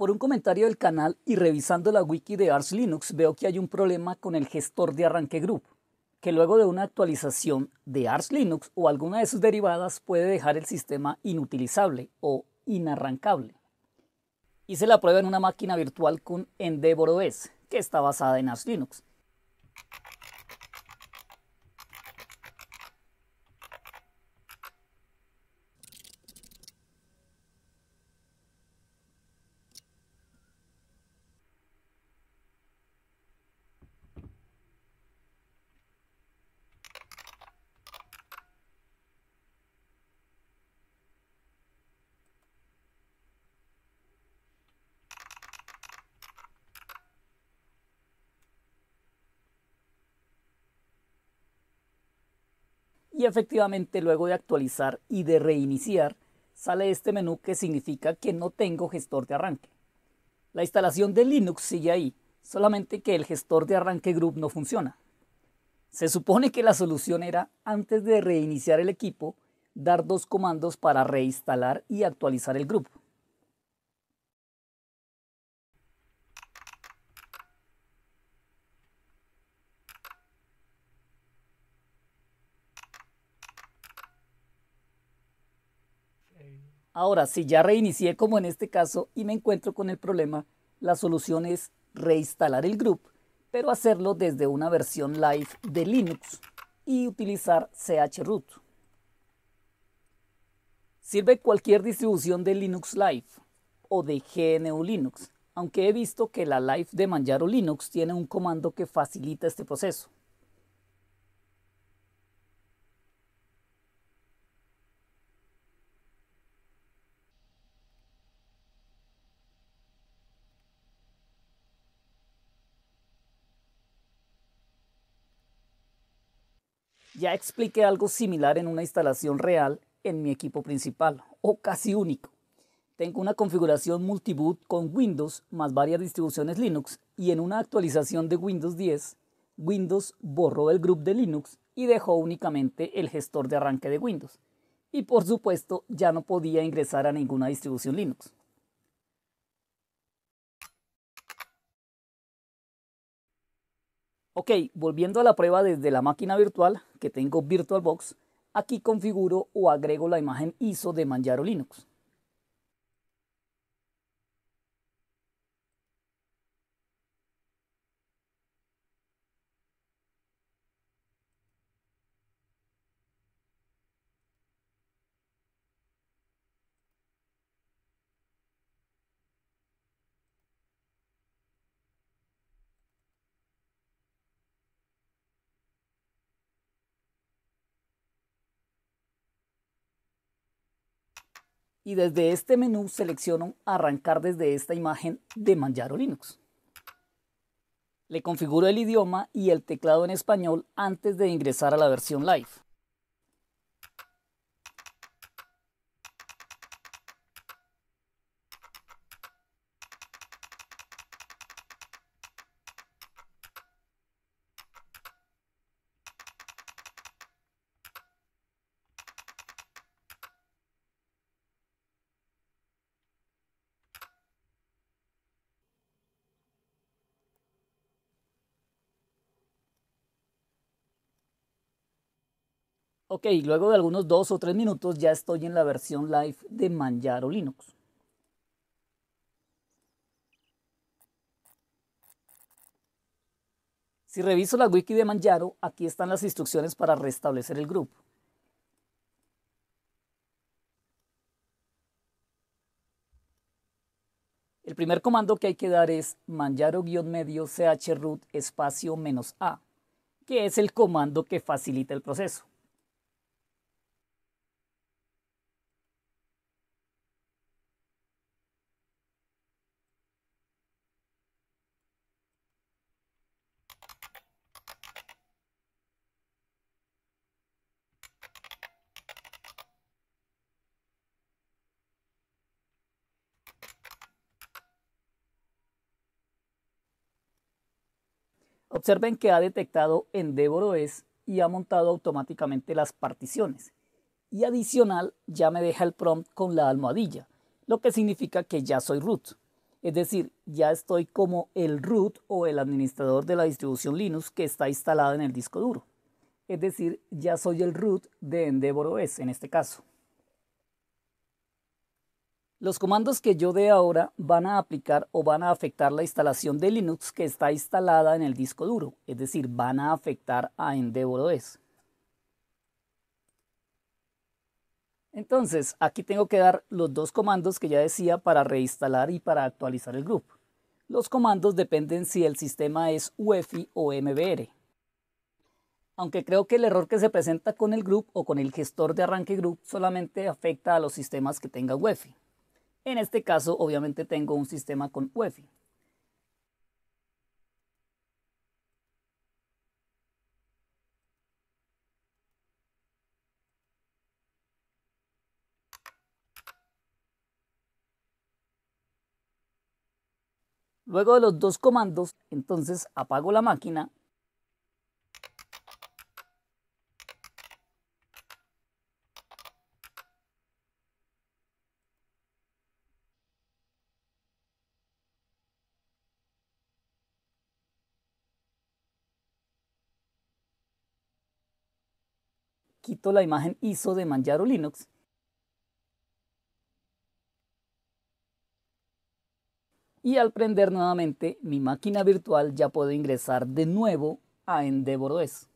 Por un comentario del canal y revisando la wiki de Arch Linux veo que hay un problema con el gestor de arranque group, que luego de una actualización de Arch Linux o alguna de sus derivadas puede dejar el sistema inutilizable o inarrancable. Hice la prueba en una máquina virtual con Endeavor OS, que está basada en Arch Linux. Y efectivamente luego de actualizar y de reiniciar sale este menú que significa que no tengo gestor de arranque. La instalación de Linux sigue ahí, solamente que el gestor de arranque group no funciona. Se supone que la solución era, antes de reiniciar el equipo, dar dos comandos para reinstalar y actualizar el grupo. Ahora, si ya reinicié como en este caso y me encuentro con el problema, la solución es reinstalar el group, pero hacerlo desde una versión live de Linux y utilizar chroot. Sirve cualquier distribución de Linux Live o de GNU Linux, aunque he visto que la Live de Manjaro Linux tiene un comando que facilita este proceso. Ya expliqué algo similar en una instalación real en mi equipo principal, o casi único. Tengo una configuración multiboot con Windows más varias distribuciones Linux y en una actualización de Windows 10, Windows borró el grupo de Linux y dejó únicamente el gestor de arranque de Windows. Y por supuesto ya no podía ingresar a ninguna distribución Linux. Ok, volviendo a la prueba desde la máquina virtual que tengo VirtualBox, aquí configuro o agrego la imagen ISO de Manjaro Linux. y desde este menú selecciono arrancar desde esta imagen de Manjaro Linux. Le configuro el idioma y el teclado en español antes de ingresar a la versión live. Ok, luego de algunos dos o tres minutos ya estoy en la versión live de Manjaro Linux. Si reviso la wiki de Manjaro, aquí están las instrucciones para restablecer el grupo. El primer comando que hay que dar es manjaro-medio chroot espacio-a, que es el comando que facilita el proceso. Observen que ha detectado Endeavor OS y ha montado automáticamente las particiones. Y adicional ya me deja el prompt con la almohadilla, lo que significa que ya soy root. Es decir, ya estoy como el root o el administrador de la distribución Linux que está instalada en el disco duro. Es decir, ya soy el root de Endeavor OS en este caso. Los comandos que yo dé ahora van a aplicar o van a afectar la instalación de Linux que está instalada en el disco duro, es decir, van a afectar a Endeavor OS. Entonces, aquí tengo que dar los dos comandos que ya decía para reinstalar y para actualizar el grupo. Los comandos dependen si el sistema es UEFI o MBR. Aunque creo que el error que se presenta con el group o con el gestor de arranque group solamente afecta a los sistemas que tenga UEFI. En este caso, obviamente tengo un sistema con UEFI. Luego de los dos comandos, entonces apago la máquina quito la imagen ISO de Manjaro Linux y al prender nuevamente mi máquina virtual ya puedo ingresar de nuevo a Endeavor OS.